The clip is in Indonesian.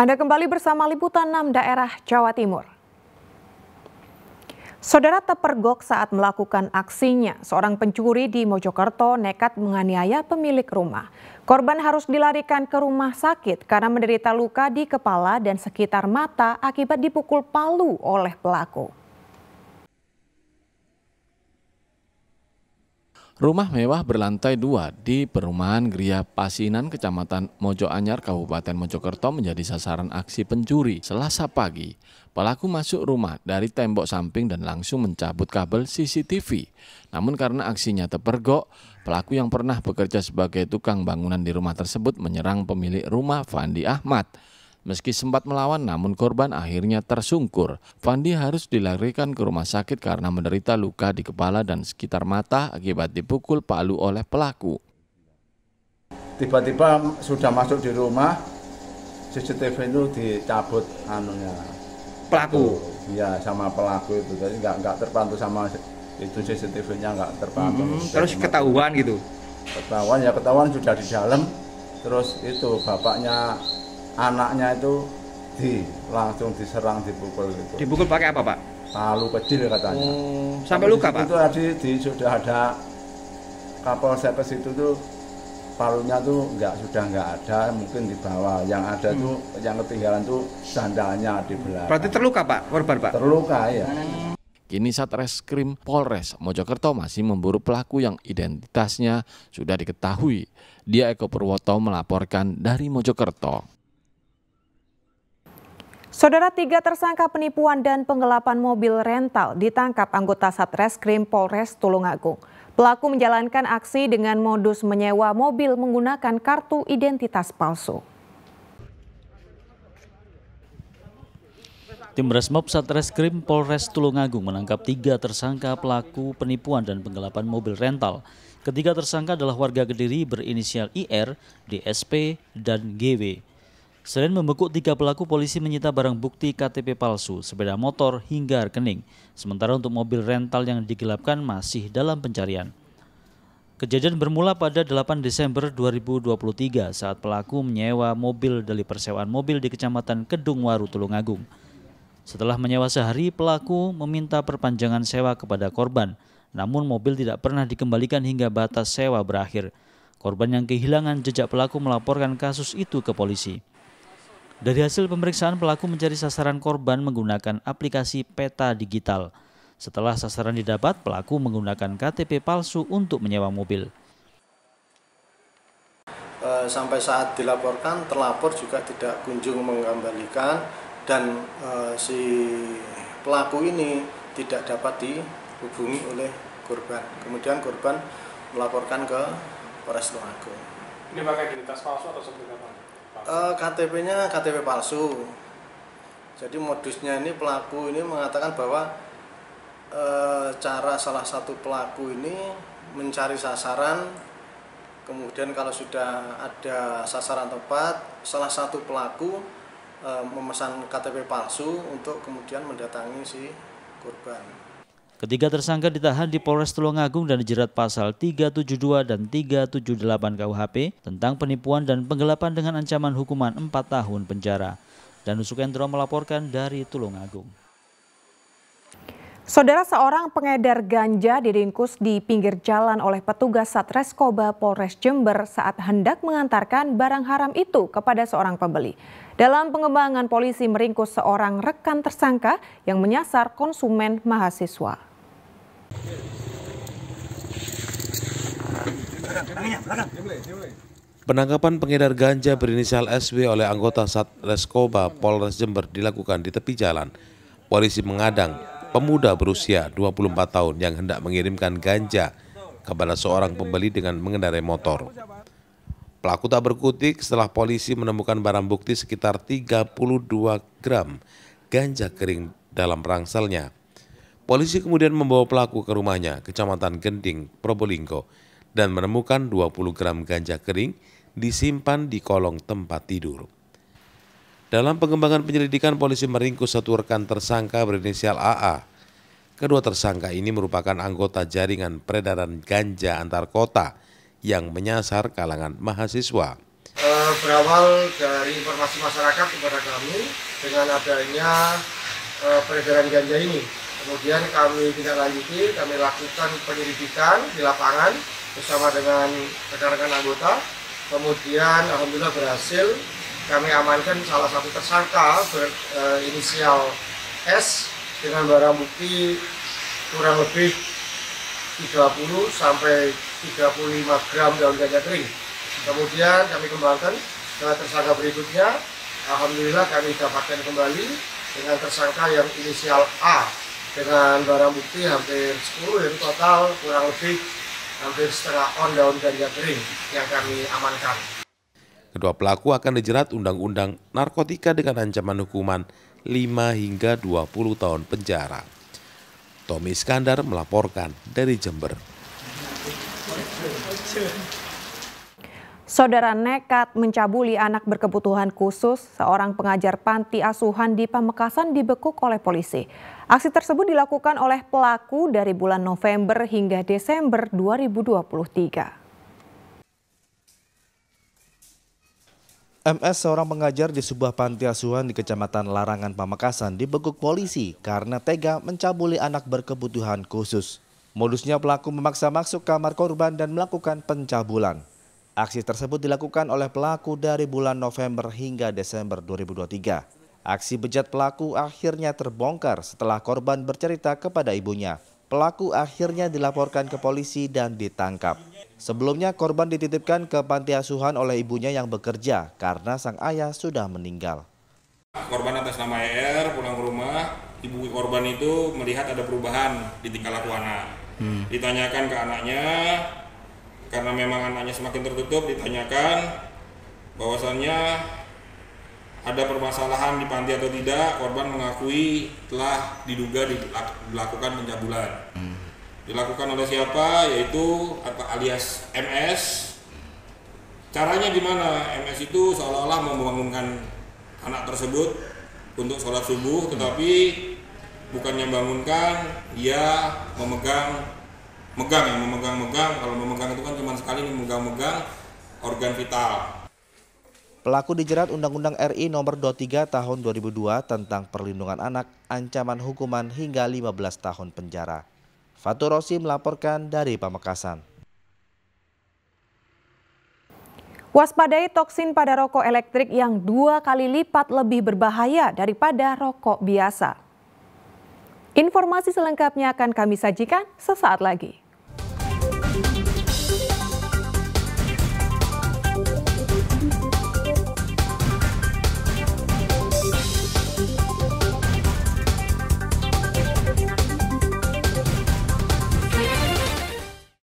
Anda kembali bersama Liputan 6 Daerah Jawa Timur. Saudara terpergok saat melakukan aksinya. Seorang pencuri di Mojokerto nekat menganiaya pemilik rumah. Korban harus dilarikan ke rumah sakit karena menderita luka di kepala dan sekitar mata akibat dipukul palu oleh pelaku. Rumah mewah berlantai dua di perumahan Gria Pasinan, Kecamatan Mojo Anyar, Kabupaten Mojokerto menjadi sasaran aksi pencuri selasa pagi. Pelaku masuk rumah dari tembok samping dan langsung mencabut kabel CCTV. Namun karena aksinya terpergok, pelaku yang pernah bekerja sebagai tukang bangunan di rumah tersebut menyerang pemilik rumah Fandi Ahmad. Meski sempat melawan, namun korban akhirnya tersungkur. Fandi harus dilarikan ke rumah sakit karena menderita luka di kepala dan sekitar mata akibat dipukul palu oleh pelaku. Tiba-tiba sudah masuk di rumah, CCTV itu dicabut anunya. Pelaku? Iya, sama pelaku itu. Jadi nggak nggak terpantu sama itu CCTV-nya nggak terpantu. Hmm, terus ketahuan gitu? Ketahuan ya ketahuan sudah di dalam. Terus itu bapaknya anaknya itu di langsung diserang dipukul gitu. Dipukul pakai apa pak? Palu kecil ya katanya. Hmm, sampai luka pak? Itu tadi di, sudah ada saya ke situ tuh palunya tuh nggak sudah nggak ada mungkin di bawah yang ada hmm. tuh yang ketinggalan tuh sandalnya di belakang. Berarti terluka pak korban pak? Terluka ya. Kini Satreskrim Polres Mojokerto masih memburu pelaku yang identitasnya sudah diketahui. Dia Eko Purwoto melaporkan dari Mojokerto. Saudara tiga tersangka penipuan dan penggelapan mobil rental ditangkap anggota Satreskrim Polres Tulungagung. Pelaku menjalankan aksi dengan modus menyewa mobil menggunakan kartu identitas palsu. Tim Resmob Satreskrim Polres Tulungagung menangkap tiga tersangka pelaku penipuan dan penggelapan mobil rental. Ketiga tersangka adalah warga Kediri berinisial IR, DSP, dan GW. Selain membekuk tiga pelaku, polisi menyita barang bukti KTP palsu, sepeda motor, hingga rekening. Sementara untuk mobil rental yang digelapkan masih dalam pencarian. Kejadian bermula pada 8 Desember 2023 saat pelaku menyewa mobil dari persewaan mobil di Kecamatan Kedungwaru, Tulungagung. Setelah menyewa sehari, pelaku meminta perpanjangan sewa kepada korban, namun mobil tidak pernah dikembalikan hingga batas sewa berakhir. Korban yang kehilangan jejak pelaku melaporkan kasus itu ke polisi. Dari hasil pemeriksaan pelaku mencari sasaran korban menggunakan aplikasi peta digital. Setelah sasaran didapat, pelaku menggunakan KTP palsu untuk menyewa mobil. Eh, sampai saat dilaporkan, terlapor juga tidak kunjung mengembalikan dan eh, si pelaku ini tidak dapat dihubungi oleh korban. Kemudian korban melaporkan ke Polres Tulungagung. Ini pakai identitas palsu atau seperti apa? Eh, KTP-nya KTP palsu. Jadi modusnya ini pelaku ini mengatakan bahwa e, cara salah satu pelaku ini mencari sasaran kemudian kalau sudah ada sasaran tepat salah satu pelaku e, memesan KTP palsu untuk kemudian mendatangi si korban Ketiga tersangka ditahan di Polres Tulungagung dan dijerat pasal 372 dan 378 KUHP tentang penipuan dan penggelapan dengan ancaman hukuman 4 tahun penjara. Dan Nusuk melaporkan dari Tulungagung. Saudara seorang pengedar ganja diringkus di pinggir jalan oleh petugas Satreskoba Polres Jember saat hendak mengantarkan barang haram itu kepada seorang pembeli. Dalam pengembangan polisi meringkus seorang rekan tersangka yang menyasar konsumen mahasiswa. Penangkapan pengedar ganja berinisial SW oleh anggota Satreskoba Polres Jember dilakukan di tepi jalan. Polisi mengadang pemuda berusia 24 tahun yang hendak mengirimkan ganja kepada seorang pembeli dengan mengendarai motor. Pelaku tak berkutik setelah polisi menemukan barang bukti sekitar 32 gram ganja kering dalam rangselnya. Polisi kemudian membawa pelaku ke rumahnya, Kecamatan Genting, Probolinggo, dan menemukan 20 gram ganja kering disimpan di kolong tempat tidur. Dalam pengembangan penyelidikan, polisi meringkus satu rekan tersangka berinisial AA. Kedua tersangka ini merupakan anggota jaringan peredaran ganja antar kota yang menyasar kalangan mahasiswa. Eh, berawal dari informasi masyarakat kepada kami dengan adanya eh, peredaran ganja ini, Kemudian kami tidak lanjuti, kami lakukan penyelidikan di lapangan bersama dengan rekan-rekan anggota. Kemudian alhamdulillah berhasil kami amankan salah satu tersangka berinisial e, S dengan barang bukti kurang lebih 30 sampai 35 gram daun ganja kering. Kemudian kami kembangkan dengan tersangka berikutnya. Alhamdulillah kami dapatkan kembali dengan tersangka yang inisial A dengan barang bukti hampir 10 jadi ya, total kurang lebih hampir setengah on daun ganja kering yang kami amankan. Kedua pelaku akan dijerat undang-undang narkotika dengan ancaman hukuman 5 hingga 20 tahun penjara. Tommy Iskandar melaporkan dari Jember. Saudara nekat mencabuli anak berkebutuhan khusus, seorang pengajar panti asuhan di Pamekasan dibekuk oleh polisi. Aksi tersebut dilakukan oleh pelaku dari bulan November hingga Desember 2023. MS seorang pengajar di sebuah panti asuhan di Kecamatan Larangan Pamekasan dibekuk polisi karena tega mencabuli anak berkebutuhan khusus. Modusnya pelaku memaksa masuk kamar korban dan melakukan pencabulan. Aksi tersebut dilakukan oleh pelaku dari bulan November hingga Desember 2023. Aksi bejat pelaku akhirnya terbongkar setelah korban bercerita kepada ibunya. Pelaku akhirnya dilaporkan ke polisi dan ditangkap. Sebelumnya korban dititipkan ke panti asuhan oleh ibunya yang bekerja karena sang ayah sudah meninggal. Korban atas nama ER pulang ke rumah, ibu korban itu melihat ada perubahan di tingkah laku anak. Hmm. Ditanyakan ke anaknya, karena memang anaknya semakin tertutup ditanyakan bahwasannya ada permasalahan di panti atau tidak korban mengakui telah diduga dilakukan pencabulan hmm. dilakukan oleh siapa yaitu alias MS caranya gimana MS itu seolah-olah membangunkan anak tersebut untuk sholat subuh tetapi hmm. bukannya bangunkan dia memegang megang yang memegang-megang kalau memegang itu kan cuma sekali memegang-megang organ vital Pelaku dijerat Undang-Undang RI Nomor 23 Tahun 2002 tentang Perlindungan Anak, ancaman hukuman hingga 15 tahun penjara. Fatur Rossi melaporkan dari Pamekasan. Waspadai toksin pada rokok elektrik yang dua kali lipat lebih berbahaya daripada rokok biasa. Informasi selengkapnya akan kami sajikan sesaat lagi.